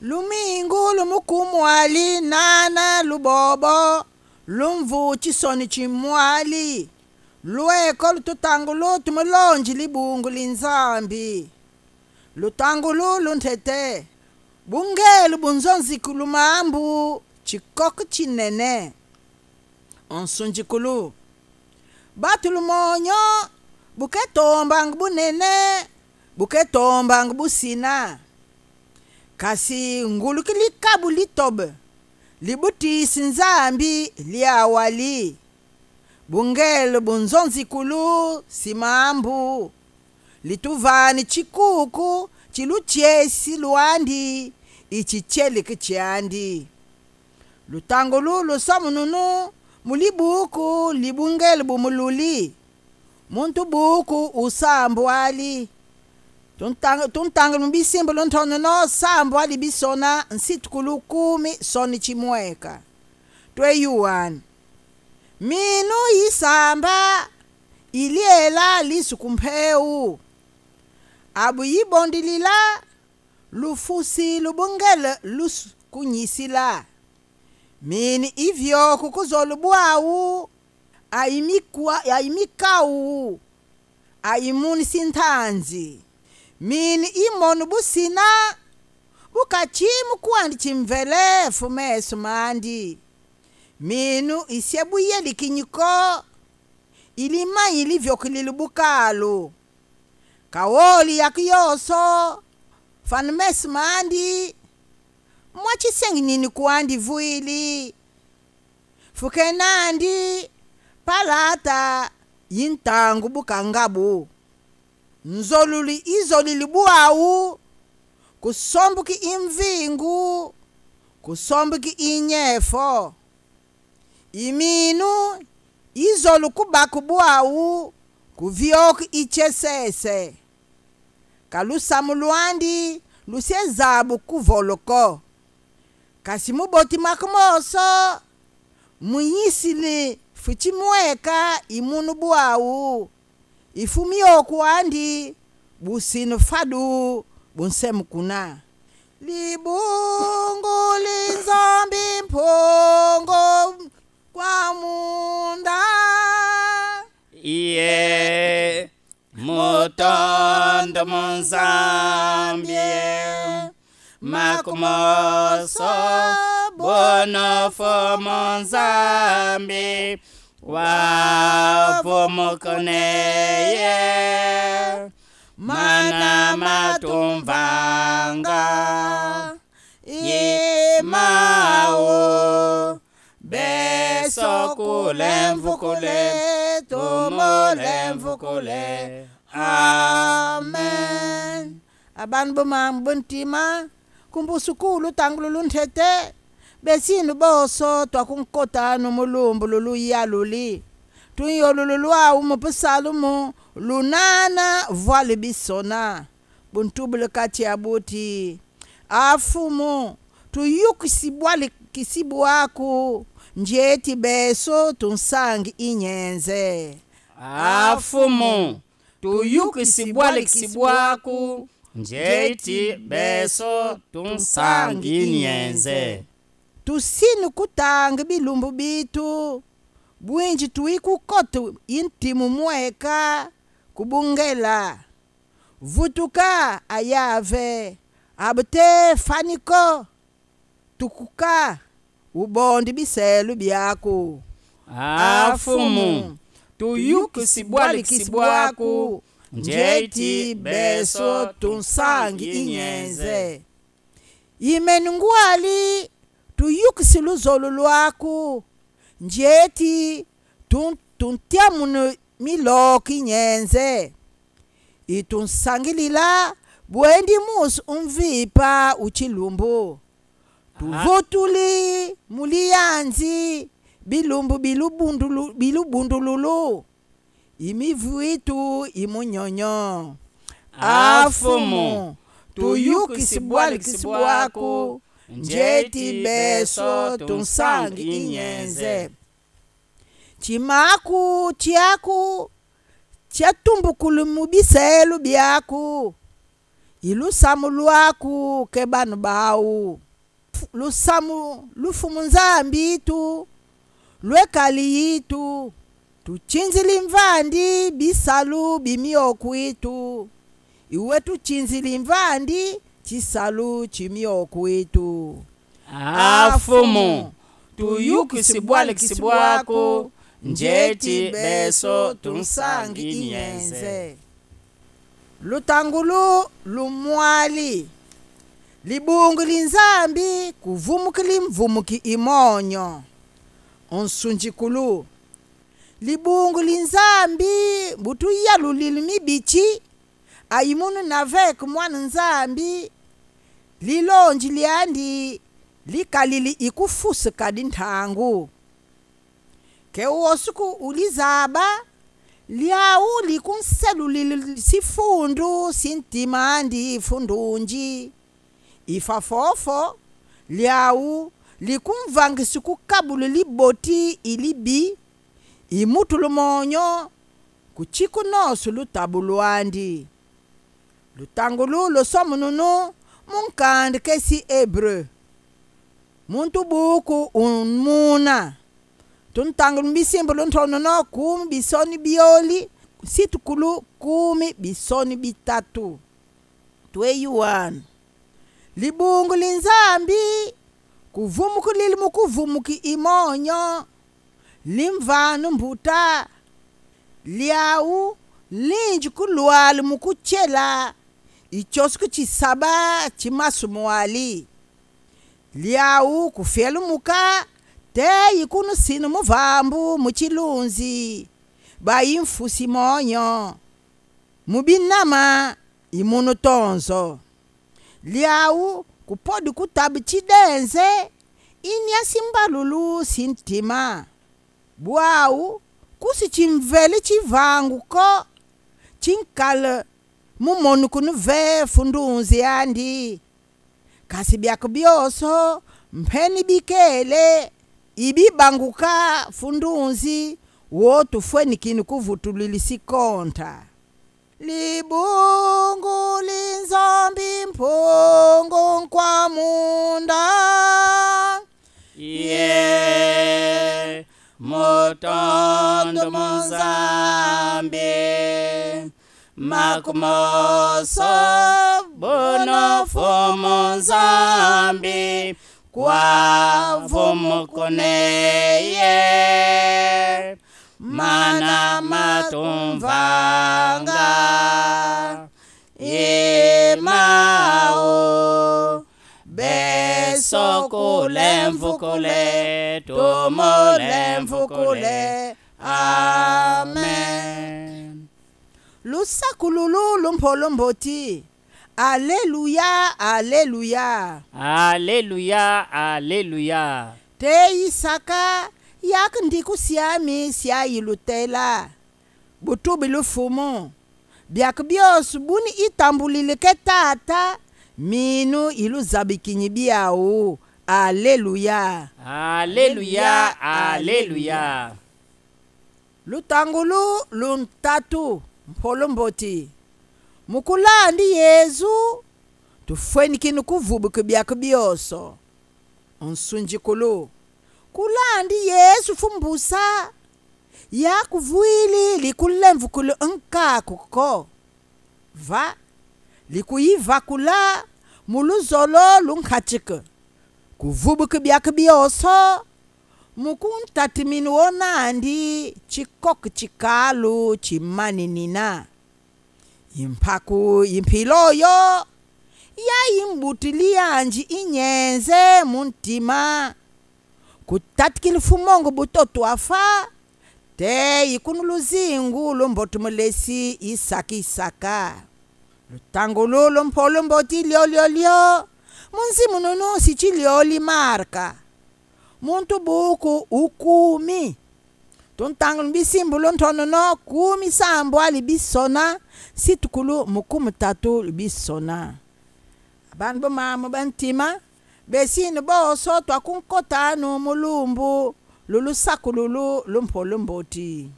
lumingu lumukumwali nana lubobo lumvuchi soni chimwali lueko lututangulu tumulonji libungu linzambi lutangulu lunthete bungelu bunzonziku lumambu chikoku chinene onsunjikulu batu lumonyo buketombangu bunene buketombangu busina kasi nguluki likabu litobe libutisi nzambi awali bungelo bunzonzi kulu simambu lituvani chikuku chiluchesi luandi ichi cheliki chiandi lutango lulu somununu mulibuku libungelo bumululi muntu buku usambu ali tuntanga tuntanga lumbisi mbolontono no sambo alibisona nsitukulu kumi soni chimweka tweyuwani minu yisamba iliela lisukumphewu abu yibondilila lufusi lubungele lukunyisila mini ivyo kukuzolubwawu ayimikawu ayimunisi nthanzi mini imonu busina bukachimu kuwandi chimvele meso mandi minu isye buye likinyiko ilima ilivyo kililibukalu kawoli yakuyoso fanu meso mandi nini kuandi vuili fukenandi palata yintangu bukangabu nzoluli izoli libuwawu kusombuki imvingu kusombuki inyefo iminu izolu kubaku buwawu kuvioku ichesese kalusamu lwandi lusye zabu kuvoloko kasi muboti mwakumoso muyisili fuchimuweka imunu buwawu ifumiyo kuandi businfadu bunsem kuna libunguli nzombi mphongo kwa munda iye mutondo munzambie makumoso bonofo munzambie wapo mukoneye mana matumvanga imawo besokule mvukule tumule mvukule amen abantu bomam bontima kumbusukulu tangululunthete besini bodwa kunkutano mulumbu luluya luli tunyolulu lwawu mupisalumu lunana vwalu bisona buntubulu katya buti afumu tuyukisibwali kisibu waku njeti beso tunsangi inyenze afumu tuyukisibwali kisibu waku njeti beso tunsangi inyenze tusini kutanga bilumbu bitu bwinji tuiku kukoto intimu mweka kubungela vutuka ayave abute faniko tukuka ubondi biselu byaku afumu tuyukisibwali kisibwaku njeti beso tunsangi inyenze yimenungwali luyukisi luzolu lwaku njeti tuntya muno miloko inyenze itunsangilila bwendi musu umvipa uchilumbu tuvutuli muliyanzi bilumbu bilubundululu imivu itu imunyonyo afumu tuyukisi bwalikisi bwaku njethi beso tunsange inyenze cimaku ciaku ciatumbukulu mu biselu biaku ilusamu lwaku ke banu bawu lusamu lufumu nzambitu lwekali yitu tucinzili mvandi bisalu bimioku itu iwe tucinzili mvandi cisalu cimioku itu afumu tuyu kisibwali kisibwako njeti beso tunsangi inyenze lutangulu lumwali libungu linzambi kuvumuki limvumuki imonyo onsunjikulu libungu linzambi mbutuyalulili mibichi ayimunu navek mwana nzambi lilonji liandi likalili ikufusukadi nthangu khewo osuku ulizaba lyawu likunselulile sifundu sintimandi ifundunji ifafofo lyawu likumvangisa kukabula liboti ilibi imutu lumonyo kuciku nosu lutabu luandi lutangu lulo somununu munkandi kesi hebreu muntu buku u'muna tuntangula mbisimbu luntono no kumi bisoni byoli situkulu kumi bisoni bitatu tweyuwana libungu linzambi kuvumuku lili mukuvumuki imonyo limvanu mbuta lyawu linji kulwali mukuchela ichosi kuchisaba chimasumu wali lyau kufelumuka teyi kunu sinu muvambu muchilunzi bayimfusi mu binama imunu tonzo lyau kupodi kutabu chidenze inya simbalulu sintima bwau kusi chimveli chivanguko chinkala mumonu kunu ve fundunzi andi kasi byako byoso mpheni bikele ibibanguka fundunzi wotu fwenikini kuvutulili sikonta libungu linzombi mpungu nkwa munda ye yeah. motondo muzambi makumoso bono fomo zambi kwa vumukuneye mana matumvanga imao besokule mvukule tumule mvukule ah. lusakululu lumpholombothi aleluya aleluya aleluya aleluya teyisaka yaku ndiku siami siayilutela butu bilufumu biaku byosu buni itambulile ke tata minu iluzabikinyi biawu aleluya aleluya aleluya lutangulu luntatu mpholo mboti mukulandi yezu tufwenikini kuvubuka byaku byoso onsunji kulu kulandi yesu fumbusa yakuvwili likulemvukulu nkaku ko va likuyivakula muluzolo lunkhatshika kuvubuka byaku byoso mukuntatimini andi chikoki chikalu chimaninina yimphaku yimphilo yo yayimbutiliyanji inyenze muntima kutatikile fumongo butotuafa te yikunu luzingu lombotumulesi isaka lutangu lulu mpholumboti lioliolio munzimu nunu sicilioli marka muntu buku ukumi tuntanga libisimbu lunthonono kumi sambwa libisona situkulu mukumutatu libisona abantu bomama bantima besini boso twakunkotanu mulumbu lulusakululu lumpholumboti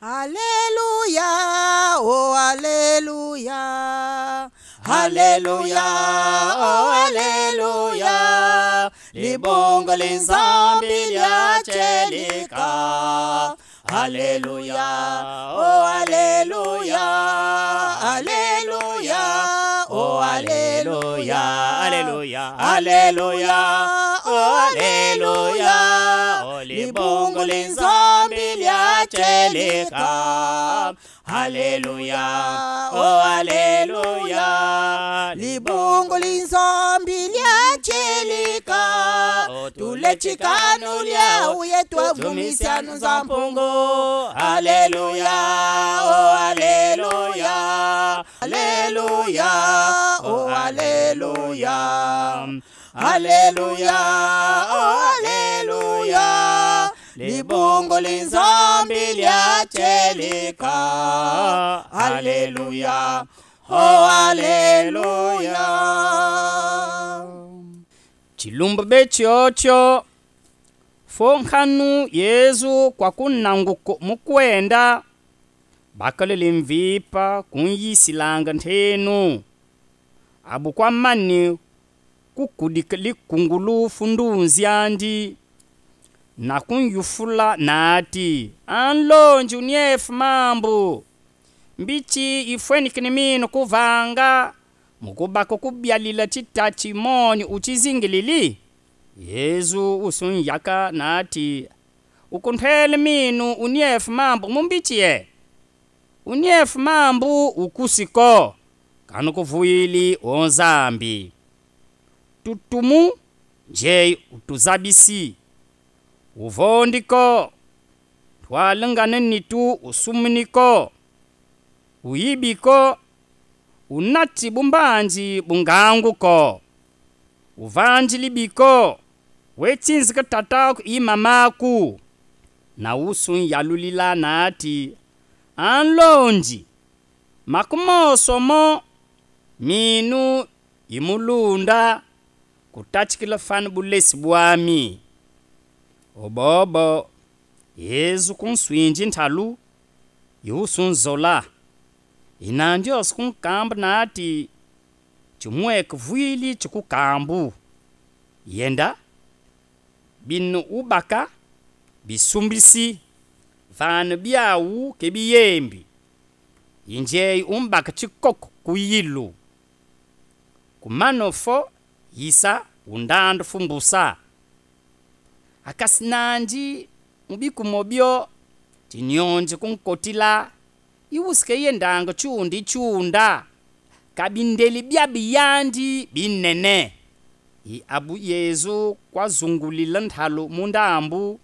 haleluya oh haleluya haleluya oh haleluya Libongo linzambi lyachelika. Haleluya, oh haleluya, haleluya, oh haleluya, haleluya, haleluya, oh haleluya. Oh libongo linzambi lyachelika. Haleluya, oh haleluya. Mungu linzambi chelika tule chikanu lyauye twavumisanu nza mpungu haleluya o oh haleluya haleluya o oh haleluya haleluya o oh haleluya libungu linzambi lyachelika haleluya oh, Oh, oh aleluya. Chilumbu bechocho. Fonkhanu Yesu kwa kunanguko mukwenda. Bakalele mvipa langa ntenu Abu kwa mani kungulu likungulufu ndunzyandi na kunyufula nati. Anlonji uniefu mambu mbichi ifweni kinimino kuvanga mukubako kubyalila cita cimoni uchizingilili yezu usunyaka nati ukunthele minu uniefu mambu mumbichiye uniefu mambu ukusiko kanu kuvuyili onzambi tutumu njeyi utuzabisi uvondiko twalingane nitu usumniko uibiko unati bumbanji bungaanguko uvanjili libiko wetsinzi katataku imamaku na usunyalulila nati anlonji makumosomo minu imulunda kutachikila fana bulesi bwami obobo yezu kunswinji nthalu nzola inandio sikhunkamba nati cimweka vwili cikukambu yenda binu ubaka bisumbisi vanu byawu kebiyembi injeyi umbaka cikoko kuyilu kumanofo yisa undandu fumbusa akasinanji mubikumo byo tinyonje kunkotila ndango chundi chunda kabindeli bya biyandi binene i abu yezu kwazungulila nthalo ndambu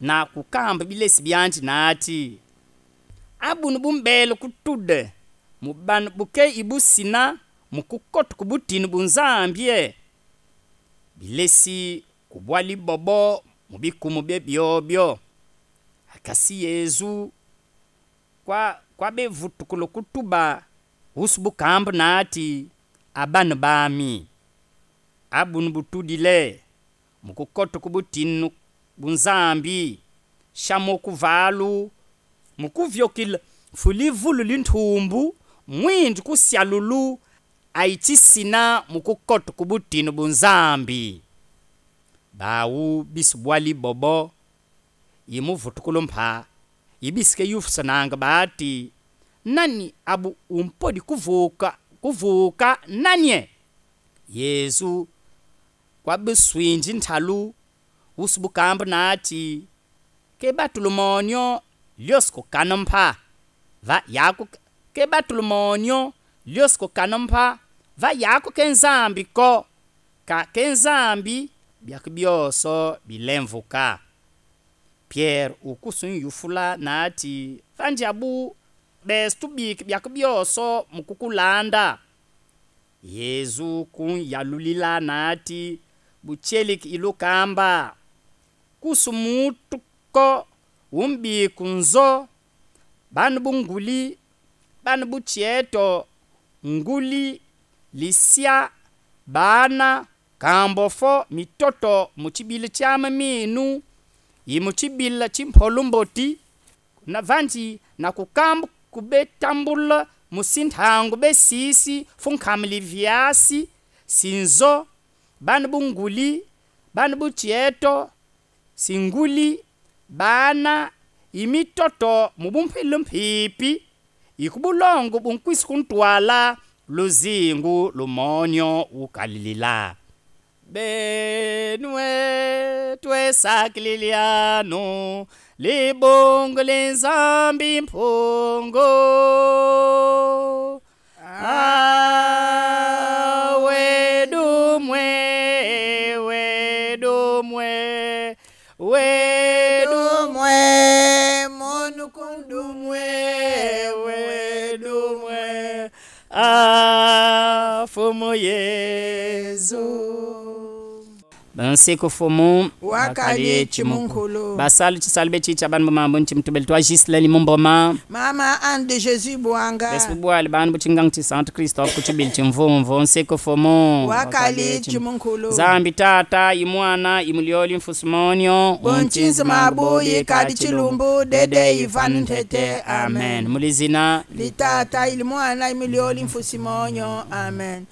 na kukamba bilesi byandi nati abunu bumbele kutude mubanu buke ibusina mukukotu kubutini bunzambye bilesi kubwali bobo mubikumu byobyo akasi yezu kwa kwabe vutukulu kutuba husubu kambu nati abanu bami abunu butudile mukukotuku butinu bunzambi shamokuvalu kuvalu mukuvyokila fulivulu lintumbu mwindi kusyalulu aitisina mukukotuku butinu bunzambi bawu bisu bwali bobo imuvutukulu mpha ibisike yufusananga bati nani abu umpodi kuvuka kuvuka nanye yesu kwabiswinji nthalu usubukambo nati batulumonyo lyosikukana mpha va yaku batulumonyo lyosikukana mpha va yaku ko ka kenzambi byaku byoso bilemvuka pierre ukusu yufula naati vanjabu bestubik byakubyoso mukukulanda yezu kunyalulila ati buchelik ilukamba kusumutuko wumbiku nzo banu bunguli banu bucieto nguli lisya bana kambofo mitoto mucibili chama minu yimu cibilla cimpholumbotti na vanji na kukambu kubetambula mu musinthangu besisi funkhamili vyasi sinzo banu bunguli banu bucieto singuli bana imitoto mubumphilumphipi ikubulongo bunkwisi kuntwala luzingu lumonyo ukalilila benwe twesakliliano libongo lenzambi mphongo ah. fomo yezo banseko fomo wakali chimunkulu basalu chisalbe chicha banbu mambo nchimtubeli twa gisleni mumboma mama anne de jésus bwanga besu bwali banbu chingang chi saint christophe kuchibili chimvumvu nseko fomo wakali chimunkulu zambi tata imwana imulioli mfusumonio bonchinzi mabuyi kadi chilumbu dede ivan ntete amen mulizina litata ilimwana imulioli mfusimonyo amen